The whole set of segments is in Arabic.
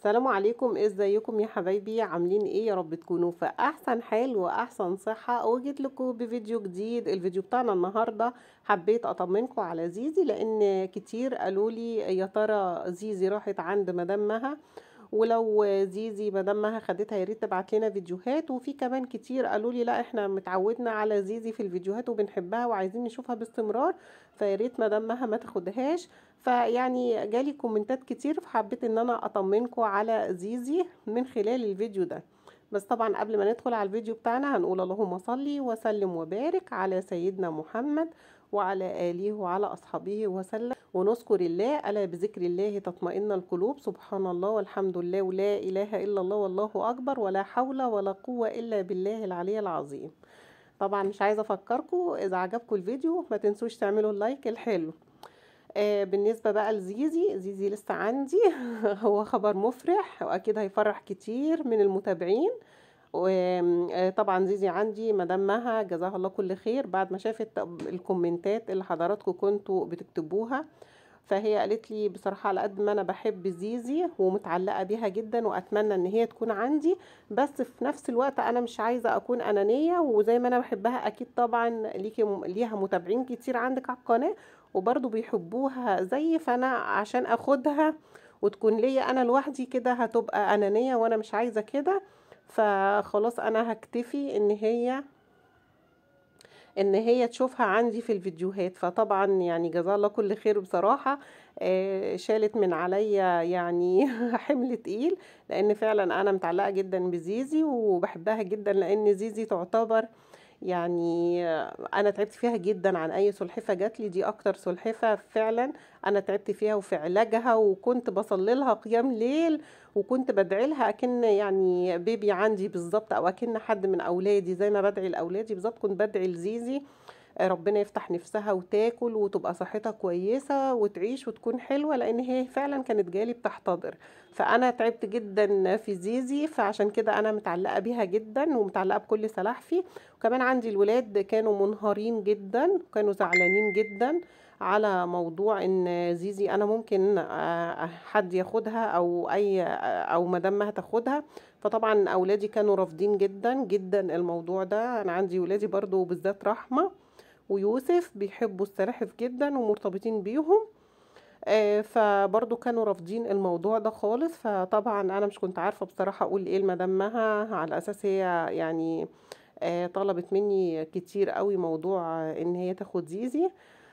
السلام عليكم ازيكم يا حبايبي عاملين ايه يا رب تكونوا في احسن حال واحسن صحه وجيت لكم بفيديو جديد الفيديو بتاعنا النهارده حبيت اطمنكم على زيزي لان كتير قالوا لي يا ترى زيزي راحت عند مدامها ولو زيزي مدامها خدتها يا ريت تبعت لنا فيديوهات وفي كمان كتير قالوا لي لا احنا متعودنا على زيزي في الفيديوهات وبنحبها وعايزين نشوفها باستمرار فيا ريت مدامها ما تاخدهاش فيعني جالي كومنتات كتير فحبيت ان انا اطمنكم على زيزي من خلال الفيديو ده بس طبعا قبل ما ندخل على الفيديو بتاعنا هنقول اللهم صلي وسلم وبارك على سيدنا محمد وعلى آله وعلى أصحابه وسلم ونذكر الله ألا بذكر الله تطمئن القلوب سبحان الله والحمد لله ولا إله إلا الله والله أكبر ولا حول ولا قوة إلا بالله العلي العظيم طبعا مش عايزة أفكركم إذا عجبكم الفيديو ما تنسوش تعملوا اللايك الحلو آه بالنسبة بقى لزيزي زيزي لسه عندي هو خبر مفرح وأكيد هيفرح كتير من المتابعين وطبعا آه، زيزي عندي مدام مها جزاها الله كل خير بعد ما شافت الكومنتات اللي حضراتكم كنتوا بتكتبوها فهي قالت لي بصراحة على قد ما أنا بحب زيزي ومتعلقة بيها جدا وأتمنى إن هي تكون عندي بس في نفس الوقت أنا مش عايزة أكون أنانية وزي ما أنا بحبها أكيد طبعا ليكي ليها متابعين كتير عندك على القناة وبرضو بيحبوها زي فأنا عشان أخدها وتكون ليا أنا لوحدي كده هتبقى أنانية وأنا مش عايزة كده فخلاص انا هكتفي ان هي ان هي تشوفها عندي في الفيديوهات فطبعا يعني جزاها الله كل خير بصراحه آه، شالت من عليا يعني حمل تقيل لان فعلا انا متعلقه جدا بزيزي وبحبها جدا لان زيزي تعتبر يعني انا تعبت فيها جدا عن اي سلحفه جات لي دي اكتر سلحفه فعلا انا تعبت فيها وفي علاجها وكنت بصلي لها قيام ليل وكنت بدعي لها اكن يعني بيبي عندي بالظبط او اكن حد من اولادي زي ما بدعي لاولادي بالظبط كنت بدعي لزيزي ربنا يفتح نفسها وتاكل وتبقى صحتها كويسه وتعيش وتكون حلوه لان هي فعلا كانت جالي بتحتضر فانا تعبت جدا في زيزي فعشان كده انا متعلقه بيها جدا ومتعلقه بكل سلاحفي وكمان عندي الولاد كانوا منهارين جدا وكانوا زعلانين جدا على موضوع ان زيزي انا ممكن آه، حد ياخدها او اي آه، او مدام هتاخدها فطبعا اولادي كانوا رافضين جدا جدا الموضوع ده انا عندي ولادي برضو بالذات رحمه ويوسف بيحبوا السلاحف جدا ومرتبطين بيهم آه، فبرضو كانوا رافضين الموضوع ده خالص فطبعا انا مش كنت عارفه بصراحه اقول ايه لمدامها على اساس هي يعني آه، طلبت مني كتير قوي موضوع ان هي تاخد زيزي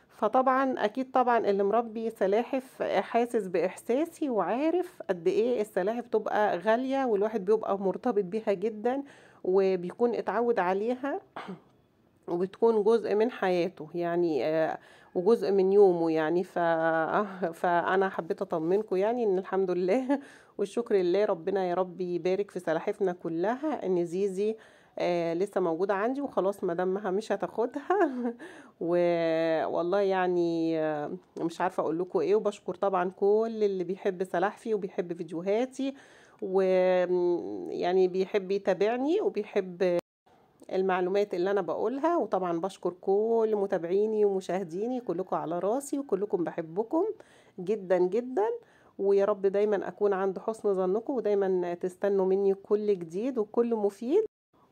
فطبعا اكيد طبعا اللي مربي سلاحف حاسس باحساسي وعارف قد ايه السلاحف تبقى غاليه والواحد بيبقى مرتبط بيها جدا وبيكون اتعود عليها وبتكون جزء من حياته يعني آه، وجزء من يومه يعني ف... آه، فانا حبيت اطمنكم يعني ان الحمد لله والشكر لله ربنا يا رب يبارك في سلاحفنا كلها ان زيزي آه لسه موجودة عندي وخلاص مدامها مش هتاخدها و... والله يعني آه، مش عارفة اقول لكم ايه وبشكر طبعا كل اللي بيحب سلاحفي وبيحب فيديوهاتي ويعني بيحب يتابعني وبيحب المعلومات اللي انا بقولها وطبعا بشكر كل متابعيني ومشاهديني كلكم على راسي وكلكم بحبكم جدا جدا ويا رب دايما اكون عند حسن ظنكم ودايما تستنوا مني كل جديد وكل مفيد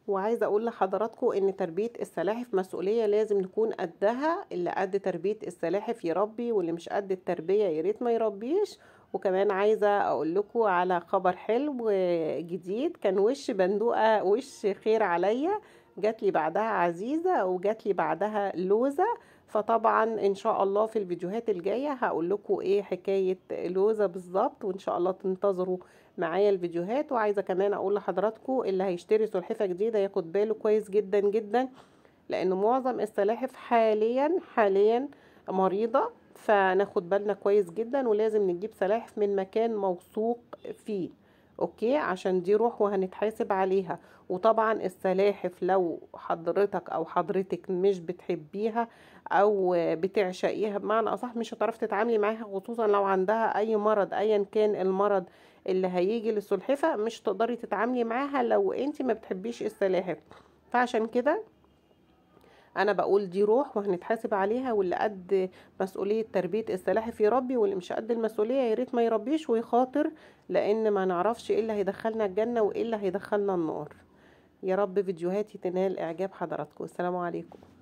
وعايزه اقول لحضراتكم ان تربيه السلاحف مسؤوليه لازم نكون قدها اللي قد تربيه السلاحف يربي واللي مش قد التربيه يا ريت ما يربيش وكمان عايزه اقول لكم على خبر حلو آه، جديد كان وش بندوقه وش خير عليا جات لي بعدها عزيزة وجات لي بعدها لوزة فطبعا ان شاء الله في الفيديوهات الجاية هقول لكم ايه حكاية لوزة بالظبط وان شاء الله تنتظروا معايا الفيديوهات وعايزة كمان اقول لحضراتكم اللي هيشتري سلحفة جديدة ياخد باله كويس جدا جدا لان معظم السلاحف حاليا حاليا مريضة فناخد بالنا كويس جدا ولازم نجيب سلاحف من مكان موثوق فيه اوكي عشان دي روح وهنتحاسب عليها وطبعا السلاحف لو حضرتك او حضرتك مش بتحبيها او بتعشقيها بمعنى اصح مش هتعرفي تتعاملي معاها خصوصا لو عندها اي مرض ايا كان المرض اللي هيجي للسلحفه مش تقدري تتعاملي معاها لو انت ما بتحبيش السلاحف فعشان كده انا بقول دي روح وهنتحاسب عليها واللي قد مسؤوليه تربيه السلاحف يربي واللي مش قد المسؤوليه يا ريت ما يربيش ويخاطر لان ما نعرفش ايه اللي هيدخلنا الجنه وايه اللي هيدخلنا النار يا رب فيديوهاتي تنال اعجاب حضراتكم السلام عليكم